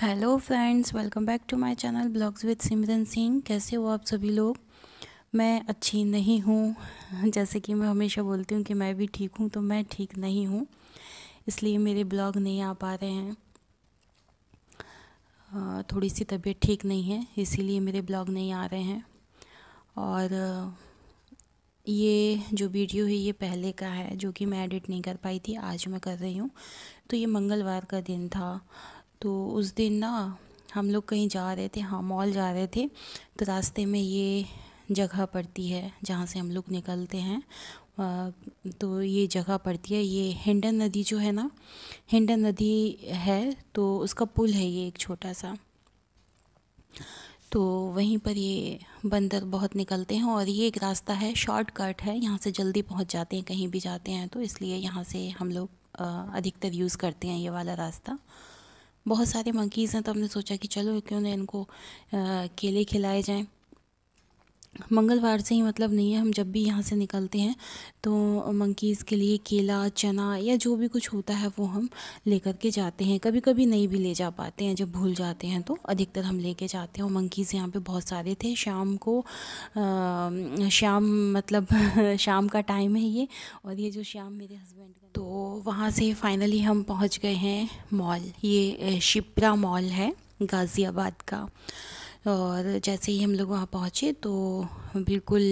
hello friends welcome back to my channel blogs with Simran Singh कैसे हो आप सभी लोग मैं अच्छी नहीं हूँ जैसे कि मैं हमेशा बोलती हूँ कि मैं भी ठीक हूँ तो मैं ठीक नहीं हूँ इसलिए मेरे ब्लॉग नहीं आ पा रहे हैं थोड़ी सी तबीयत ठीक नहीं है इसीलिए मेरे ब्लॉग नहीं आ रहे हैं और ये जो वीडियो है ये पहले का है जो कि मैं एडिट नहीं कर पाई थी आज मैं कर रही हूँ तो ये मंगलवार का दिन था तो उस दिन ना हम लोग कहीं जा रहे थे हाँ मॉल जा रहे थे तो रास्ते में ये जगह पड़ती है जहाँ से हम लोग निकलते हैं तो ये जगह पड़ती है ये हिंडन नदी जो है ना हिंडन नदी है तो उसका पुल है ये एक छोटा सा तो वहीं पर ये बंदर बहुत निकलते हैं और ये एक रास्ता है शॉर्टकट है यहाँ से जल्दी पहुँच जाते हैं कहीं भी जाते हैं तो इसलिए यहाँ से हम लोग अधिकतर यूज़ करते हैं ये वाला रास्ता बहुत सारे मंकीज़ हैं तो हमने सोचा कि चलो क्यों ना इनको केले खिलाए जाएँ मंगलवार से ही मतलब नहीं है हम जब भी यहाँ से निकलते हैं तो मंकीज़ के लिए केला चना या जो भी कुछ होता है वो हम लेकर के जाते हैं कभी कभी नहीं भी ले जा पाते हैं जब भूल जाते हैं तो अधिकतर हम लेके जाते हैं और मंकीज़ यहाँ पे बहुत सारे थे शाम को आ, शाम मतलब शाम का टाइम है ये और ये जो शाम मेरे हस्बैंड का तो वहाँ से फाइनली हम पहुँच गए हैं मॉल ये शिप्रा मॉल है गाज़ियाबाद का और जैसे ही हम लोग वहाँ पहुँचे तो बिल्कुल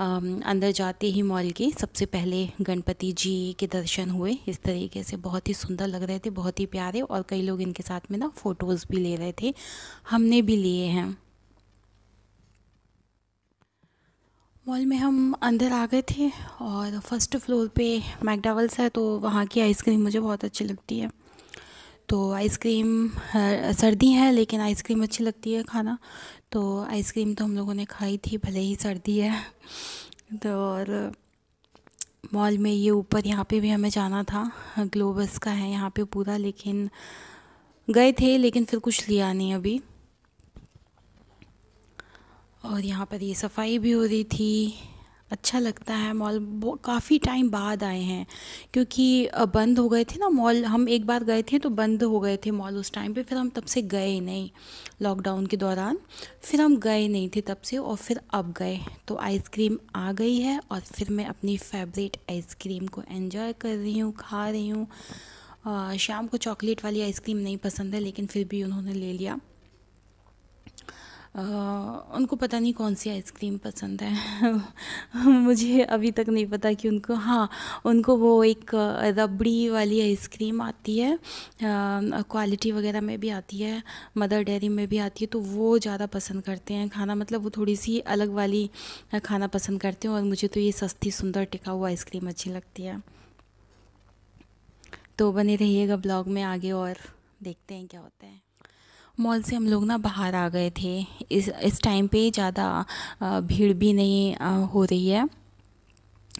अंदर जाते ही मॉल के सबसे पहले गणपति जी के दर्शन हुए इस तरीके से बहुत ही सुंदर लग रहे थे बहुत ही प्यारे और कई लोग इनके साथ में ना फ़ोटोज़ भी ले रहे थे हमने भी लिए हैं मॉल में हम अंदर आ गए थे और फर्स्ट फ्लोर पे मैकडावल्स है तो वहाँ की आइसक्रीम मुझे बहुत अच्छी लगती है तो आइसक्रीम सर्दी है लेकिन आइसक्रीम अच्छी लगती है खाना तो आइसक्रीम तो हम लोगों ने खाई थी भले ही सर्दी है तो और मॉल में ये ऊपर यहाँ पे भी हमें जाना था ग्लोबस का है यहाँ पे पूरा लेकिन गए थे लेकिन फिर कुछ लिया नहीं अभी और यहाँ पर ये सफाई भी हो रही थी अच्छा लगता है मॉल काफ़ी टाइम बाद आए हैं क्योंकि बंद हो गए थे ना मॉल हम एक बार गए थे तो बंद हो गए थे मॉल उस टाइम पे फिर हम तब से गए नहीं लॉकडाउन के दौरान फिर हम गए नहीं थे तब से और फिर अब गए तो आइसक्रीम आ गई है और फिर मैं अपनी फेवरेट आइसक्रीम को एंजॉय कर रही हूँ खा रही हूँ शाम को चॉकलेट वाली आइसक्रीम नहीं पसंद है लेकिन फिर भी उन्होंने ले लिया उनको पता नहीं कौन सी आइसक्रीम पसंद है मुझे अभी तक नहीं पता कि उनको हाँ उनको वो एक रबड़ी वाली आइसक्रीम आती है क्वालिटी वगैरह में भी आती है मदर डेयरी में भी आती है तो वो ज़्यादा पसंद करते हैं खाना मतलब वो थोड़ी सी अलग वाली खाना पसंद करते हैं और मुझे तो ये सस्ती सुंदर टिका हुआ आइसक्रीम अच्छी लगती है तो बने रहिएगा ब्लॉग में आगे और देखते हैं क्या होता है मॉल से हम लोग ना बाहर आ गए थे इस इस टाइम पे ज़्यादा भीड़ भी नहीं हो रही है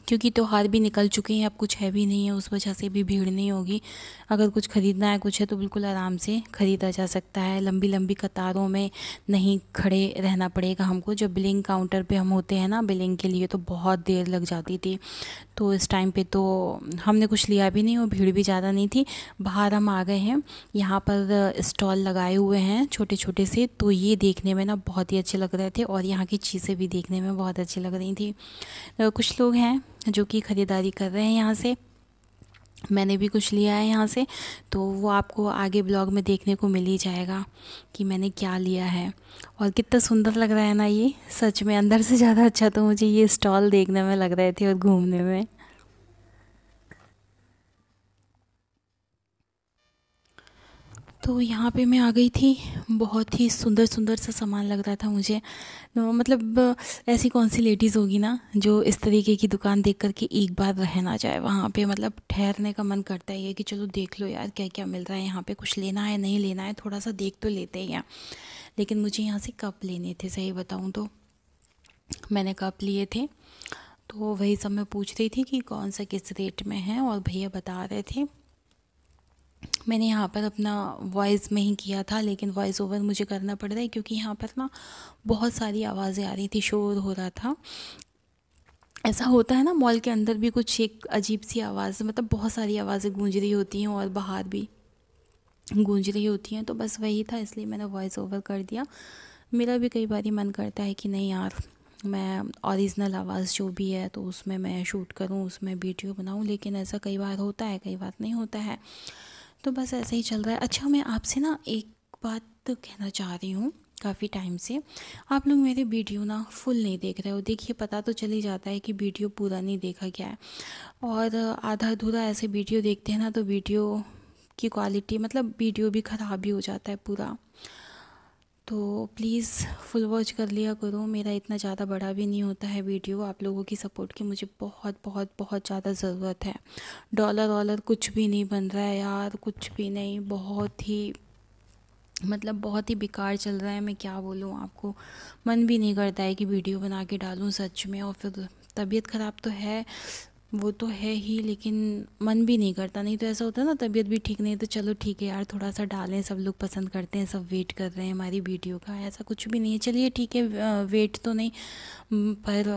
क्योंकि त्यौहार भी निकल चुके हैं अब कुछ है भी नहीं है उस वजह से भी भीड़ नहीं होगी अगर कुछ ख़रीदना है कुछ है तो बिल्कुल आराम से ख़रीदा जा सकता है लंबी लंबी कतारों में नहीं खड़े रहना पड़ेगा हमको जब बिलिंग काउंटर पे हम होते हैं ना बिलिंग के लिए तो बहुत देर लग जाती थी तो इस टाइम पर तो हमने कुछ लिया भी नहीं और भीड़ भी ज़्यादा नहीं थी बाहर हम आ गए हैं यहाँ पर स्टॉल लगाए हुए हैं छोटे छोटे से तो ये देखने में ना बहुत ही अच्छे लग रहे थे और यहाँ की चीज़ें भी देखने में बहुत अच्छी लग रही थी कुछ लोग हैं जो कि ख़रीदारी कर रहे हैं यहाँ से मैंने भी कुछ लिया है यहाँ से तो वो आपको आगे ब्लॉग में देखने को मिल ही जाएगा कि मैंने क्या लिया है और कितना सुंदर लग रहा है ना ये सच में अंदर से ज़्यादा अच्छा तो मुझे ये स्टॉल देखने में लग रहे थे और घूमने में तो यहाँ पे मैं आ गई थी बहुत ही सुंदर सुंदर सा सामान लग रहा था मुझे तो मतलब ऐसी कौन सी लेडीज़ होगी ना जो इस तरीके की दुकान देख कर के एक बार रहना जाए वहाँ पे मतलब ठहरने का मन करता है ये कि चलो देख लो यार क्या क्या मिल रहा है यहाँ पे कुछ लेना है नहीं लेना है थोड़ा सा देख तो लेते हैं लेकिन मुझे यहाँ से कप लेने थे सही बताऊँ तो मैंने कप लिए थे तो वही सब मैं पूछ रही थी कि कौन सा किस रेट में है और भैया बता रहे थे मैंने यहाँ पर अपना वॉइस में ही किया था लेकिन वॉइस ओवर मुझे करना पड़ रहा है क्योंकि यहाँ पर ना बहुत सारी आवाज़ें आ रही थी शोर हो रहा था ऐसा होता है ना मॉल के अंदर भी कुछ एक अजीब सी आवाज़ मतलब बहुत सारी आवाज़ें गूंज रही होती हैं और बाहर भी गूंज रही होती हैं तो बस वही था इसलिए मैंने वॉइस ओवर कर दिया मेरा भी कई बार ही मन करता है कि नहीं यार मैं ओरिजिनल आवाज़ जो भी है तो उसमें मैं शूट करूँ उसमें वीडियो बनाऊँ लेकिन ऐसा कई बार होता है कई बार नहीं होता है तो बस ऐसे ही चल रहा है अच्छा मैं आपसे ना एक बात कहना चाह रही हूँ काफ़ी टाइम से आप लोग मेरे वीडियो ना फुल नहीं देख रहे हो देखिए पता तो चल ही जाता है कि वीडियो पूरा नहीं देखा गया है और आधा अधूरा ऐसे वीडियो देखते हैं ना तो वीडियो की क्वालिटी मतलब वीडियो भी ख़राब ही हो जाता है पूरा तो प्लीज़ फुल वॉच कर लिया करो मेरा इतना ज़्यादा बड़ा भी नहीं होता है वीडियो आप लोगों की सपोर्ट की मुझे बहुत बहुत बहुत ज़्यादा ज़रूरत है डॉलर वॉलर कुछ भी नहीं बन रहा है यार कुछ भी नहीं बहुत ही मतलब बहुत ही बेकार चल रहा है मैं क्या बोलूँ आपको मन भी नहीं करता है कि वीडियो बना के डालूँ सच में और फिर तबीयत ख़राब तो है वो तो है ही लेकिन मन भी नहीं करता नहीं तो ऐसा होता है ना तबीयत भी ठीक नहीं तो चलो ठीक है यार थोड़ा सा डालें सब लोग पसंद करते हैं सब वेट कर रहे हैं हमारी वीडियो का ऐसा कुछ भी नहीं है चलिए ठीक है वेट तो नहीं पर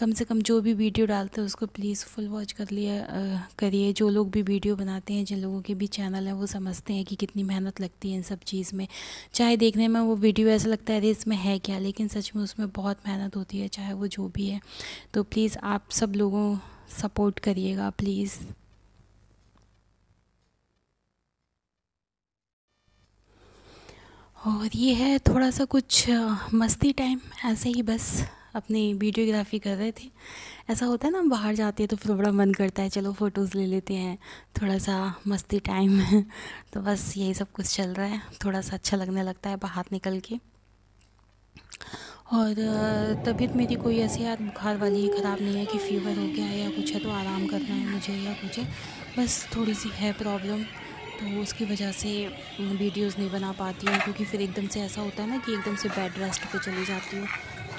कम से कम जो भी वीडियो डालते हैं उसको प्लीज़ फुल वॉच कर लिया करिए जो लोग भी वीडियो बनाते हैं जिन लोगों के भी चैनल है वो समझते हैं कि कितनी मेहनत लगती है इन सब चीज़ में चाहे देखने में वो वीडियो ऐसा लगता है अरे इसमें है क्या लेकिन सच में उसमें बहुत मेहनत होती है चाहे वो जो भी है तो प्लीज़ आप सब लोगों सपोर्ट करिएगा प्लीज़ और ये है थोड़ा सा कुछ मस्ती टाइम ऐसे ही बस अपनी वीडियोग्राफी कर रहे थे ऐसा होता है ना हम बाहर जाते हैं तो फिर बड़ा मन करता है चलो फ़ोटोज़ ले लेते हैं थोड़ा सा मस्ती टाइम है तो बस यही सब कुछ चल रहा है थोड़ा सा अच्छा लगने लगता है बाहर निकल के और तबीयत मेरी कोई ऐसी यार बुखार वाली ख़राब नहीं है कि फीवर हो गया है या कुछ है तो आराम करना है मुझे या कुछ है बस थोड़ी सी है प्रॉब्लम तो उसकी वजह से वीडियोस नहीं बना पाती हूँ क्योंकि फिर एकदम से ऐसा होता है ना कि एकदम से बेड रेस्ट पे चली जाती हूँ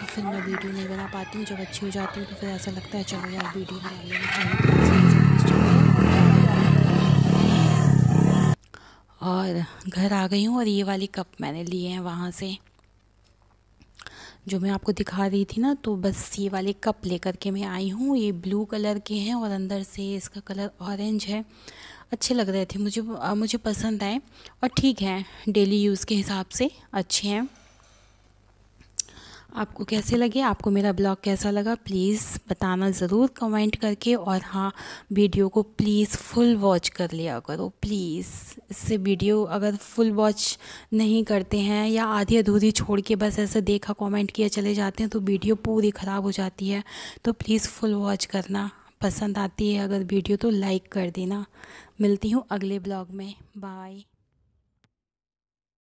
तो फिर मैं वीडियो नहीं बना पाती हूँ जब अच्छी हो जाती हूँ तो फिर ऐसा लगता है चलो यार वीडियो बना लेना और घर आ गई हूँ और ये वाली कप मैंने लिए हैं वहाँ से जो मैं आपको दिखा रही थी ना तो बस ये वाले कप लेकर के मैं आई हूँ ये ब्लू कलर के हैं और अंदर से इसका कलर ऑरेंज है अच्छे लग रहे थे मुझे मुझे पसंद आए और ठीक है डेली यूज़ के हिसाब से अच्छे हैं आपको कैसे लगे आपको मेरा ब्लॉग कैसा लगा प्लीज़ बताना ज़रूर कमेंट करके और हाँ वीडियो को प्लीज़ फुल वॉच कर लिया करो प्लीज़ इससे वीडियो अगर फुल वॉच नहीं करते हैं या आधी अधूरी छोड़ के बस ऐसे देखा कमेंट किया चले जाते हैं तो वीडियो पूरी ख़राब हो जाती है तो प्लीज़ फुल वॉच करना पसंद आती है अगर वीडियो तो लाइक कर देना मिलती हूँ अगले ब्लॉग में बाय